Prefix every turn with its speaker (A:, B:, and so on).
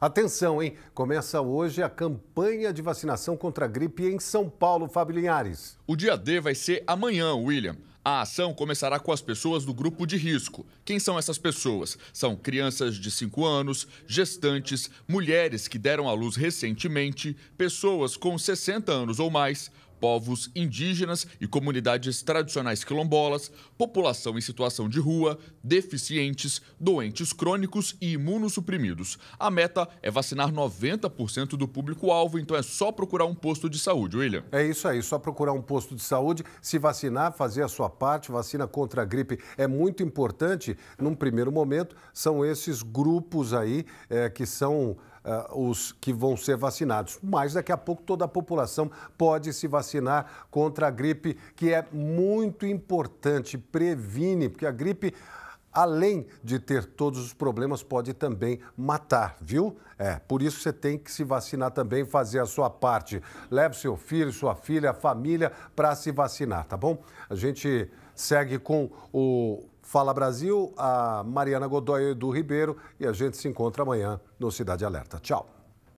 A: Atenção, hein? Começa hoje a campanha de vacinação contra a gripe em São Paulo, Fábio Linhares.
B: O dia D vai ser amanhã, William. A ação começará com as pessoas do grupo de risco. Quem são essas pessoas? São crianças de 5 anos, gestantes, mulheres que deram à luz recentemente, pessoas com 60 anos ou mais, povos indígenas e comunidades tradicionais quilombolas, população em situação de rua, deficientes, doentes crônicos e imunossuprimidos. A meta é vacinar 90% do público-alvo, então é só procurar um posto de saúde, William. É isso
A: aí, só procurar um posto de saúde, se vacinar, fazer a sua parte, vacina contra a gripe é muito importante. Num primeiro momento, são esses grupos aí é, que são uh, os que vão ser vacinados. Mas daqui a pouco toda a população pode se vacinar contra a gripe, que é muito importante, previne, porque a gripe além de ter todos os problemas, pode também matar, viu? É, por isso você tem que se vacinar também, fazer a sua parte. Leve seu filho, sua filha, a família para se vacinar, tá bom? A gente segue com o Fala Brasil, a Mariana Godoy do Ribeiro e a gente se encontra amanhã no Cidade Alerta. Tchau.